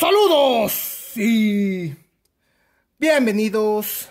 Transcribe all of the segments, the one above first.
Saludos y bienvenidos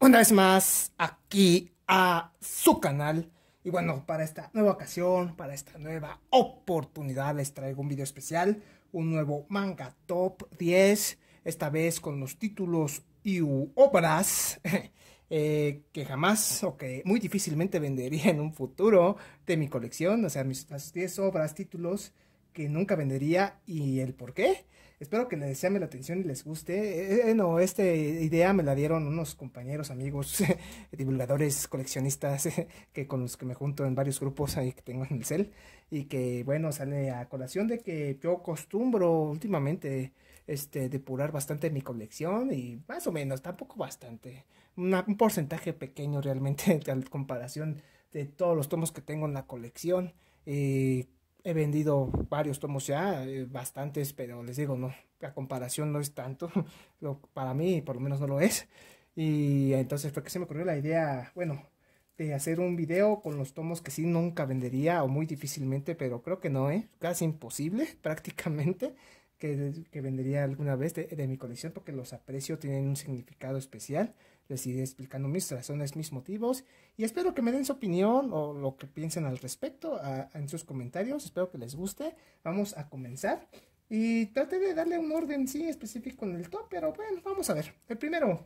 una vez más aquí a su canal. Y bueno, para esta nueva ocasión, para esta nueva oportunidad, les traigo un video especial, un nuevo manga top 10, esta vez con los títulos y obras eh, que jamás o que muy difícilmente vendería en un futuro de mi colección, o sea, mis, 10 obras, títulos que nunca vendería y el por qué. Espero que les llame la atención y les guste. Eh, eh no, esta idea me la dieron unos compañeros, amigos, divulgadores, coleccionistas, que con los que me junto en varios grupos ahí que tengo en el cel. Y que, bueno, sale a colación de que yo costumbro últimamente este, depurar bastante mi colección y más o menos, tampoco bastante. un porcentaje pequeño realmente en comparación de todos los tomos que tengo en la colección. Eh, he vendido varios tomos ya, eh, bastantes, pero les digo, no, la comparación no es tanto, para mí por lo menos no lo es. Y entonces fue que se me ocurrió la idea, bueno, de hacer un video con los tomos que sí nunca vendería o muy difícilmente, pero creo que no, ¿eh? Casi imposible prácticamente que, que vendería alguna vez de, de mi colección porque los aprecio, tienen un significado especial les explicando mis razones, mis motivos y espero que me den su opinión o lo que piensen al respecto en sus comentarios. Espero que les guste. Vamos a comenzar y traté de darle un orden sí específico en el top, pero bueno, vamos a ver. El primero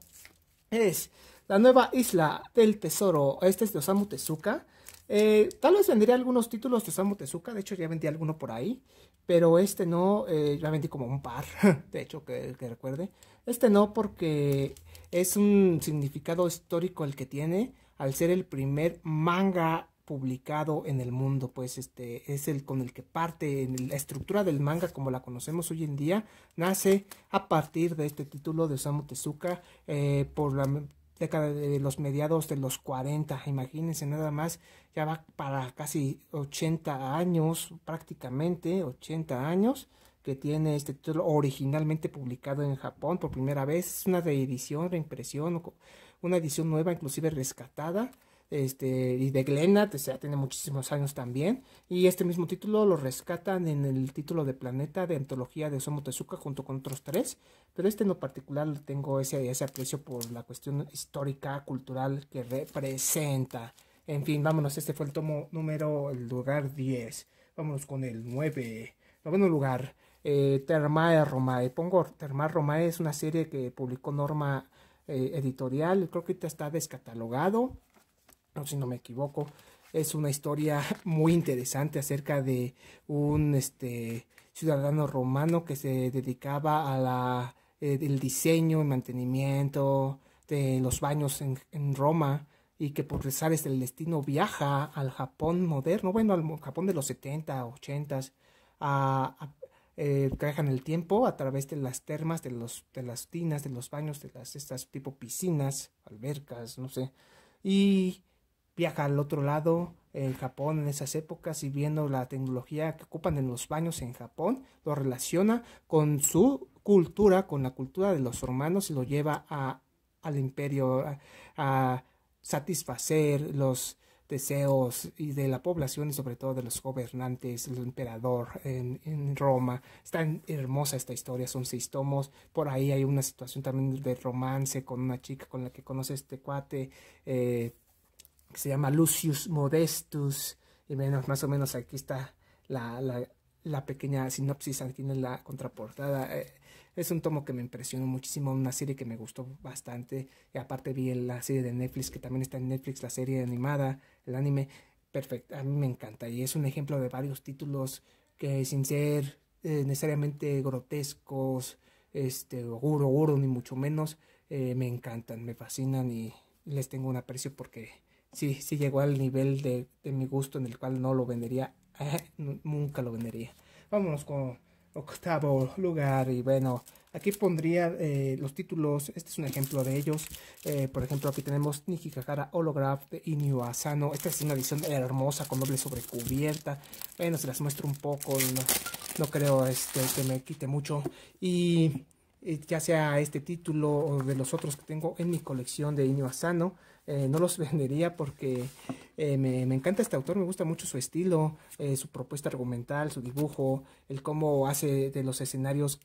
es la nueva isla del tesoro. Este es de Osamu Tezuka. Eh, tal vez vendría algunos títulos de Osamu Tezuka, de hecho ya vendí alguno por ahí, pero este no, eh, ya vendí como un par, de hecho que recuerde. Este no porque es un significado histórico el que tiene al ser el primer manga publicado en el mundo, pues este es el con el que parte en la estructura del manga como la conocemos hoy en día, nace a partir de este título de Osamu Tezuka eh, por la década de los mediados de los 40, imagínense nada más, ya va para casi 80 años, prácticamente 80 años que tiene este título originalmente publicado en Japón por primera vez. Es una reedición, reimpresión, una edición nueva, inclusive rescatada. Este, y de Glenat, o sea, tiene muchísimos años también. Y este mismo título lo rescatan en el título de Planeta de Antología de Osamu Tezuka junto con otros tres. Pero este en lo particular tengo ese, ese aprecio por la cuestión histórica, cultural que representa. En fin, vámonos, este fue el tomo número, el lugar 10. Vámonos con el 9, noveno lugar eh, Termae Romae. Pongo Termae Romae es una serie que publicó Norma eh, Editorial, creo que está descatalogado, no si no me equivoco. Es una historia muy interesante acerca de un este, ciudadano romano que se dedicaba a la, eh, diseño y mantenimiento de los baños en, Roma y que por del destino viaja al Japón moderno, bueno, al Japón de los 70, 80, a, eh, el tiempo a través de las termas, de, los, de las tinas, de los baños, de las estas tipo piscinas, albercas, no sé. Y viaja al otro lado, en Japón en esas épocas y viendo la tecnología que ocupan en los baños en Japón, lo relaciona con su cultura, con la cultura de los romanos y lo lleva al imperio a satisfacer los, deseos y de la población y sobre todo de los gobernantes, el emperador en, Roma. Está hermosa esta historia, son seis tomos. Por ahí hay una situación también de romance con una chica con la que conoce este cuate eh, que se llama Lucius Modestus. Y menos, más o menos aquí está la, pequeña sinopsis, aquí tiene la contraportada. Eh, es un tomo que me impresionó muchísimo, una serie que me gustó bastante. Y aparte vi la serie de Netflix, que también está en Netflix, la serie animada, el anime. Perfecto, a mí me encanta y es un ejemplo de varios títulos que sin ser eh, necesariamente grotescos, este, guro, guro, ni mucho menos, eh, me encantan, me fascinan y les tengo un aprecio porque sí, sí llegó al nivel de, de mi gusto en el cual no lo vendería, nunca lo vendería. Vámonos con octavo lugar y bueno aquí pondría eh, los títulos este es un ejemplo de ellos eh, por ejemplo aquí tenemos Niki Holograph de Inyo Asano esta es una edición hermosa con doble sobrecubierta bueno se las muestro un poco no, creo este que me quite mucho y eh, ya sea este título o de los otros que tengo en mi colección de Inyo Asano eh, no los vendería porque eh, me, encanta este autor, me gusta mucho su estilo, eh, su propuesta argumental, su dibujo, el cómo hace de los escenarios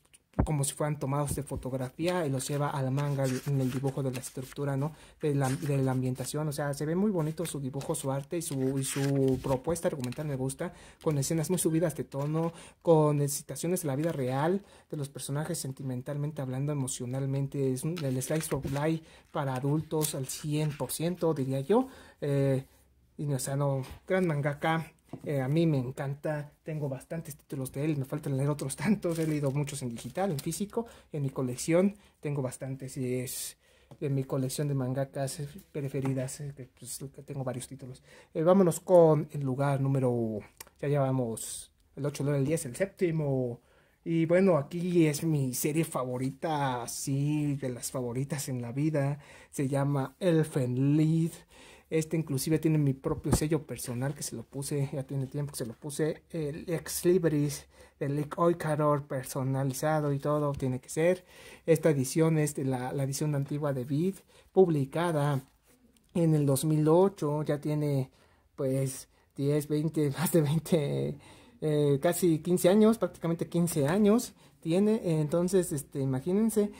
como si fueran tomados de fotografía y los lleva a manga en el dibujo de la estructura, ¿no? De la, ambientación, o sea, se ve muy bonito su dibujo, su arte y su, propuesta argumental me gusta, con escenas muy subidas de tono, con citaciones de la vida real, de los personajes sentimentalmente hablando, emocionalmente, es un, el slice of life para adultos al 100%, diría yo, eh, y o sea, no, gran mangaka, eh, a mí me encanta, tengo bastantes títulos de él, me faltan leer otros tantos, he leído muchos en digital, en físico, en mi colección tengo bastantes y es de mi colección de mangakas preferidas, eh, pues, tengo varios títulos. Eh, vámonos con el lugar número, ya llevamos el 8, el 10, el séptimo. Y bueno, aquí es mi serie favorita, sí, de las favoritas en la vida. Se llama Elfen Lead. Este inclusive tiene mi propio sello personal que se lo puse, ya tiene tiempo que se lo puse, el ex libris del personalizado y todo tiene que ser. Esta edición es la, la edición antigua de Vid, publicada en el 2008, ya tiene pues 10, 20, más de 20, eh, casi 15 años, prácticamente 15 años tiene. Entonces, este, imagínense,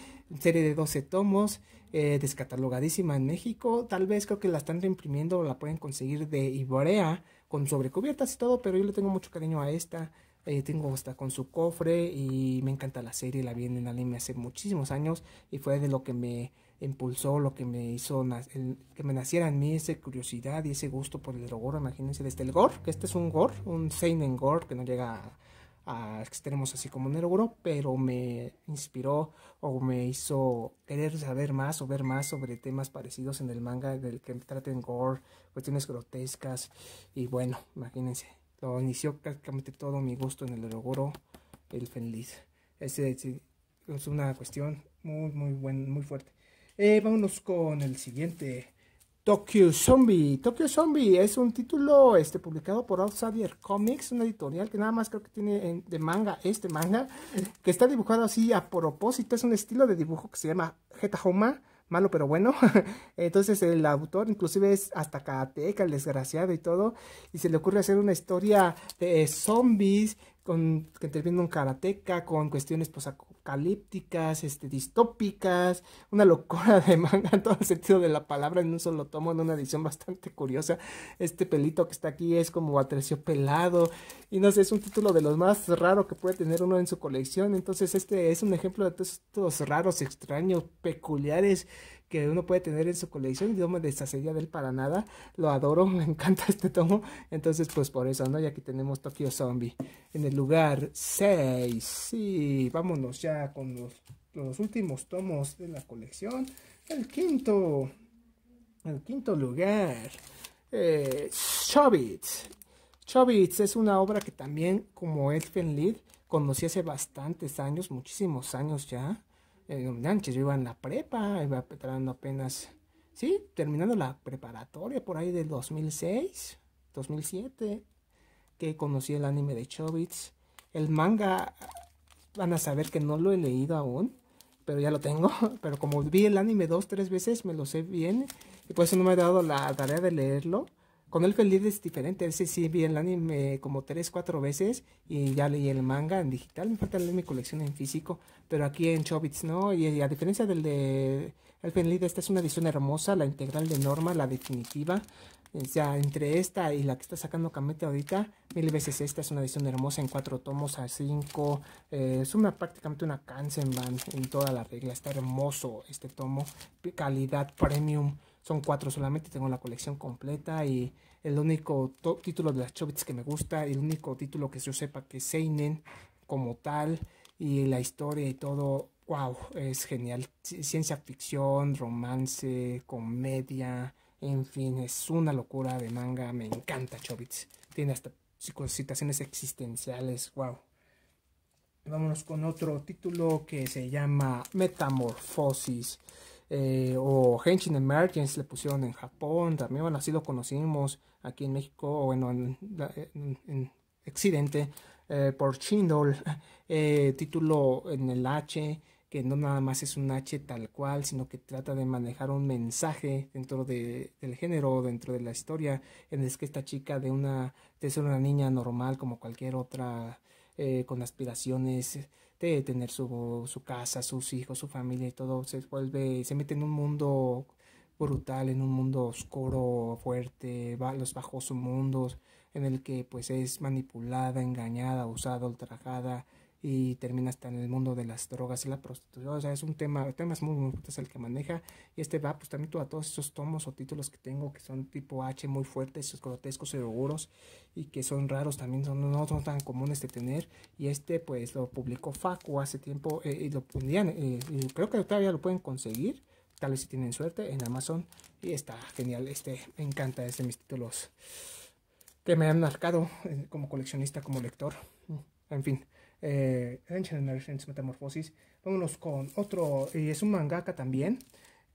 serie de 12 tomos, eh, descatalogadísima en México. Tal vez creo que la están reimprimiendo la pueden conseguir de Iborea con sobrecubiertas y todo, pero yo le tengo mucho cariño a esta. Eh, tengo hasta con su cofre y me encanta la serie, la vi en el anime hace muchísimos años y fue de lo que me impulsó, lo que me hizo que me naciera en mí esa curiosidad y ese gusto por el gore, imagínense desde el gore, que este es un gore, un seinen gore que no llega a que extremos así como Neroguro, pero me inspiró o me hizo querer saber más o ver más sobre temas parecidos en el manga del que traten gore, cuestiones grotescas y bueno, imagínense, lo inició prácticamente todo mi gusto en el Neroguro, el feliz Es, es, una cuestión muy muy buen, muy fuerte. Eh, vámonos con el siguiente Tokyo Zombie. Tokyo Zombie es un título este, publicado por Outsider Comics, una editorial que nada más creo que tiene de manga este manga, que está dibujado así a propósito. Es un estilo de dibujo que se llama Homa, malo pero bueno. Entonces el autor inclusive es hasta karateca, el desgraciado y todo. Y se le ocurre hacer una historia de zombies con, que interviene un karateca, con cuestiones posaco pues, apocalípticas, este, distópicas, una locura de manga en todo el sentido de la palabra, en un solo tomo, en una edición bastante curiosa. Este pelito que está aquí es como pelado, y no sé, es un título de los más raros que puede tener uno en su colección. Entonces, este es un ejemplo de todos estos raros, extraños, peculiares que uno puede tener en su colección. Yo me deshacería de él para nada. Lo adoro, me encanta este tomo. Entonces, pues por eso, ¿no? Y aquí tenemos Tokyo Zombie en el lugar 6. Sí, vámonos ya con los, los últimos tomos de la colección. El quinto. El quinto lugar. Eh, Chobits. es una obra que también, como Elfen Lead, conocí hace bastantes años, muchísimos años ya. Eh, yo iba en la prepa, iba apenas, sí, terminando la preparatoria por ahí del 2006, 2007, que conocí el anime de Chobits. El manga, van a saber que no lo he leído aún, pero ya lo tengo. Pero como vi el anime dos, tres veces, me lo sé bien, y por eso no me ha dado la tarea de leerlo. Con Elfen Lied es diferente, ese sí vi el anime como tres, cuatro veces y ya leí el manga en digital, me falta leer mi colección en físico, pero aquí en Chobits no, y, a diferencia del de Elfen Lied, esta es una edición hermosa, la integral de Norma, la definitiva, ya entre esta y la que está sacando Camete ahorita, mil veces esta es una edición hermosa en cuatro tomos a cinco. es eh, suma prácticamente una Band en toda la regla. Está hermoso este tomo. Calidad premium. Son cuatro solamente. Tengo la colección completa y el único título de las Chobits que me gusta. El único título que yo sepa que Seinen como tal y la historia y todo. Wow, es genial. Ciencia ficción, romance, comedia en fin, es una locura de manga. Me encanta Chobits. Tiene hasta citaciones existenciales. Wow. Vámonos con otro título que se llama Metamorfosis. Eh, o Henshin Emergence le pusieron en Japón. También, bueno, así lo conocimos aquí en México. Bueno, en, en, eh, por Chindol. Eh, título en el H que no nada más es un H tal cual, sino que trata de manejar un mensaje dentro de, del género, dentro de la historia, en el que esta chica de una de ser una niña normal como cualquier otra, eh, con aspiraciones de tener su, su, casa, sus hijos, su familia y todo, se vuelve, se mete en un mundo brutal, en un mundo oscuro, fuerte, va, los bajos mundos, en el que pues es manipulada, engañada, usada, ultrajada, y termina hasta en el mundo de las drogas y la prostitución. O sea, es un tema, temas muy, muy el que maneja. Y este va, pues también a todos esos tomos o títulos que tengo que son tipo H muy fuertes, grotescos, seguros y que son raros también, son, no son tan comunes de tener. Y este, pues lo publicó Facu hace tiempo eh, y lo pondrían, eh, y creo que todavía lo pueden conseguir. Tal vez si tienen suerte en Amazon. Y está genial. Este me encanta. de este, mis títulos que me han marcado eh, como coleccionista, como lector. En fin. Eh, Ancient Metamorphosis. Vámonos con otro, y eh, es un mangaka también,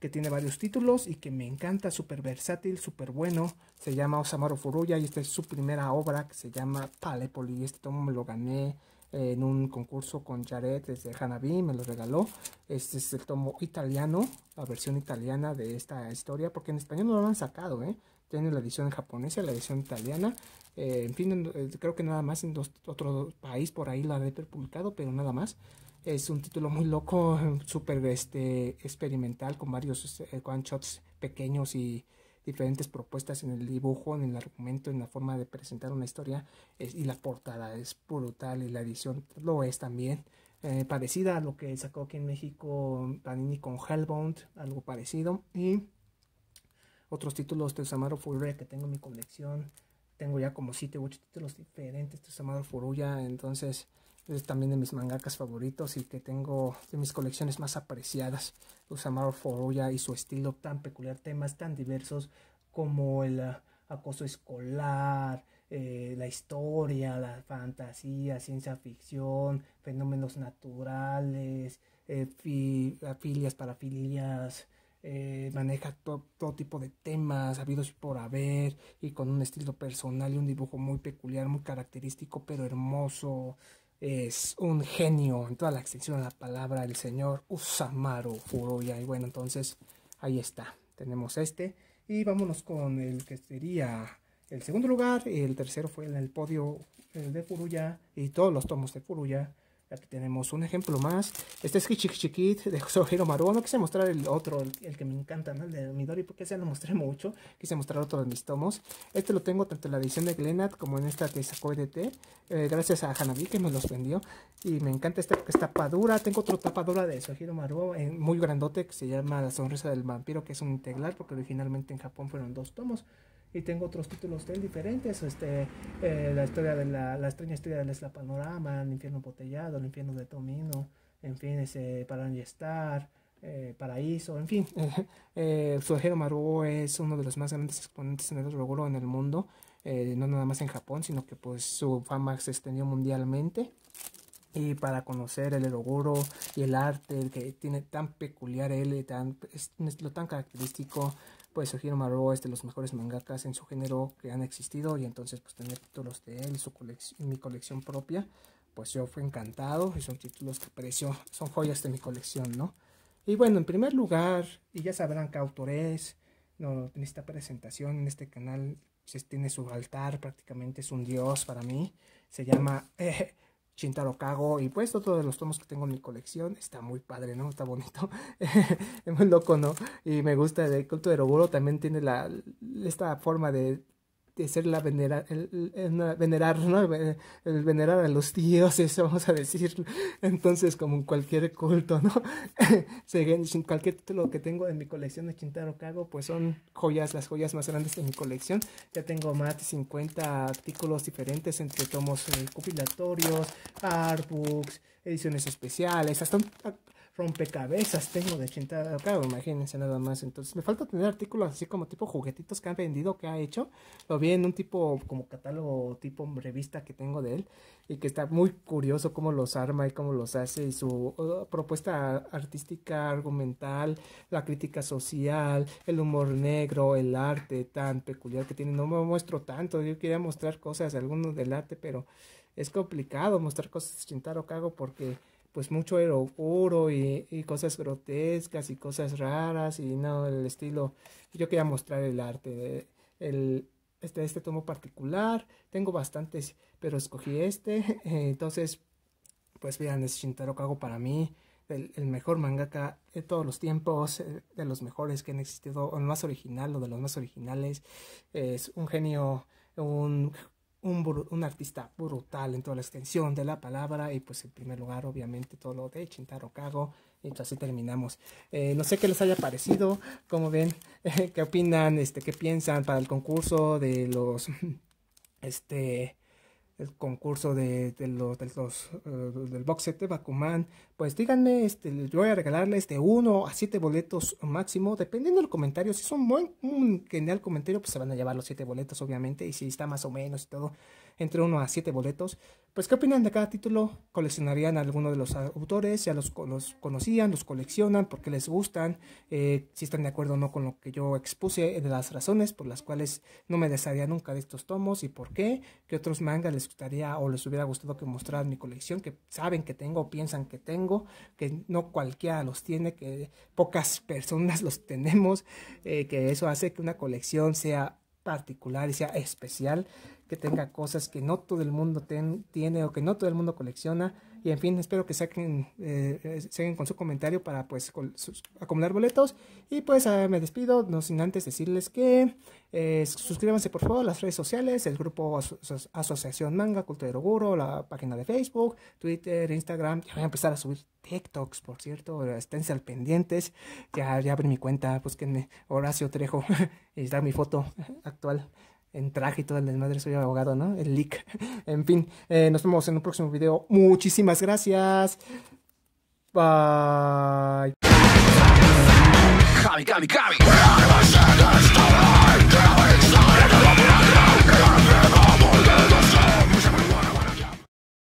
que tiene varios títulos y que me encanta, súper versátil, súper bueno. Se llama Osamaro Furuya y esta es su primera obra que se llama Palepoli. Este tomo me lo gané eh, en un concurso con Jared desde Hanabi, me lo regaló. Este es el tomo italiano, la versión italiana de esta historia, porque en español no lo han sacado, ¿eh? Tiene la edición japonesa, la edición italiana. Eh, en fin, eh, creo que nada más en otro país por ahí la he publicado, pero nada más. Es un título muy loco, súper este, experimental, con varios este, one-shots pequeños y diferentes propuestas en el dibujo, en el argumento, en la forma de presentar una historia y la portada es brutal y la edición lo es también. Eh, parecida a lo que sacó aquí en México Panini con Hellbound, algo parecido. Y otros títulos de Usamaro Furuya que tengo en mi colección. Tengo ya como 7 u 8 títulos diferentes de Usamaro Furuya. Entonces es también de mis mangakas favoritos y que tengo de mis colecciones más apreciadas. Usamaro Furuya y su estilo tan peculiar, temas tan diversos como el eh, acoso escolar, eh, la historia, la fantasía, ciencia ficción, fenómenos naturales, eh, para eh, filias, eh, maneja todo tipo de temas habidos por haber y con un estilo personal y un dibujo muy peculiar, muy característico, pero hermoso. Es un genio en toda la extensión de la palabra, el señor Usamaru Furuya. Y bueno, entonces ahí está, tenemos este. Y vámonos con el que sería el segundo lugar, y el tercero fue en el podio de Furuya y todos los tomos de Furuya. Aquí tenemos un ejemplo más. Este es Hichikichikit de Sohiro Maruo. No quise mostrar el otro, el, que me encanta, ¿no? El de Midori, porque ese lo mostré mucho. Quise mostrar otro de mis tomos. Este lo tengo tanto en la edición de Glenad como en esta que sacó EDT. Eh, gracias a Hanabi que me los vendió. Y me encanta esta porque es tapadura. Tengo otro tapadura de Sohiro Maruo, eh, muy grandote, que se llama La Sonrisa del Vampiro, que es un integral, porque originalmente en Japón fueron dos tomos y tengo otros títulos diferentes, este, eh, la historia de la, la extraña historia del la Panorama, El infierno botellado, El infierno de Tomino, en fin, ese Para estar eh, Paraíso, en fin. eh, maru Maruo es uno de los más grandes exponentes en el eroguro en el mundo, eh, no nada más en Japón, sino que pues su fama se extendió mundialmente. Y para conocer el eroguro y el arte que tiene tan peculiar él, tan, lo tan característico pues Sugiro Maru es de los mejores mangakas en su género que han existido y entonces pues tener títulos de él su mi colección propia pues yo fui encantado y son títulos que pareció, son joyas de mi colección, ¿no? Y bueno, en primer lugar, y ya sabrán que autor es, no esta presentación en este canal, se pues, tiene su altar, prácticamente es un dios para mí, se llama eh, Shintaro cago y pues otro de los tomos que tengo en mi colección. Está muy padre, ¿no? Está bonito. es muy loco, ¿no? Y me gusta el culto de Roburo. También tiene la, esta forma de ser la venerar el, venerar, El venerar a los tíos eso vamos a decir. Entonces, como en cualquier culto, ¿no? Sin cualquier título que tengo en mi colección de Chintaro Cago pues son joyas, las joyas más grandes de mi colección. Ya tengo más de 50 artículos diferentes entre tomos eh, copilatorios, artbooks, ediciones especiales, hasta un, rompecabezas tengo de 80, cago imagínense nada más. Entonces, me falta tener artículos así como tipo juguetitos que han vendido, que ha hecho. Lo vi en un tipo como catálogo, tipo revista que tengo de él y que está muy curioso cómo los arma y cómo los hace y su propuesta artística, argumental, la crítica social, el humor negro, el arte tan peculiar que tiene. No me muestro tanto, yo quería mostrar cosas, algunos del arte, pero es complicado mostrar cosas de o cago porque pues mucho era y, cosas grotescas y cosas raras y no el estilo. Yo quería mostrar el arte de el, este, este tomo particular. Tengo bastantes, pero escogí este. Entonces, pues vean, es Shintaro Kago para mí. El, el, mejor mangaka de todos los tiempos, eh, de los mejores que han existido, o el más original, o de los más originales. Es un genio, un un, artista brutal en toda la extensión de la palabra y pues en primer lugar obviamente todo lo de Chintaro Cago, y pues, así terminamos. Eh, no sé qué les haya parecido, como ven, qué opinan, este, qué piensan para el concurso de los, este, el concurso de, de los, eh, del box set de Bakuman, pues díganme, este, yo voy a regalarles de este uno a siete boletos máximo, dependiendo del comentario. Si es un buen, un genial comentario, pues se van a llevar los siete boletos, obviamente, y si está más o menos y todo, entre uno a siete boletos. Pues, ¿qué opinan de cada título? ¿Coleccionarían a alguno de los autores? ¿Ya los, conocían? ¿Los coleccionan? ¿Por qué les gustan? Eh, ¿Si están de acuerdo o no con lo que yo expuse de las razones por las cuales no me desharía nunca de estos tomos y por qué? ¿Qué otros mangas les gustaría o les hubiera gustado que mostraran mi colección? Que saben que tengo o piensan que tengo, que no cualquiera los tiene, que pocas personas los tenemos, eh, que eso hace que una colección sea particular y sea especial, que tenga cosas que no todo el mundo tiene o que no todo el mundo colecciona y en fin, espero que saquen, eh, eh con su comentario para pues acumular boletos. Y pues ah, me despido, no sin antes decirles que eh, suscríbanse por favor a las redes sociales, el grupo Asociación Manga, Cultura de Oguro, la página de Facebook, Twitter, Instagram. Ya voy a empezar a subir TikToks, por cierto, esténse al pendientes. Ya, ya abrí mi cuenta, pues, que Horacio Trejo y está mi foto actual en traje y todo el desmadre, soy abogado, ¿no? El leak. en fin, eh, nos vemos en un próximo video. Muchísimas gracias. Bye.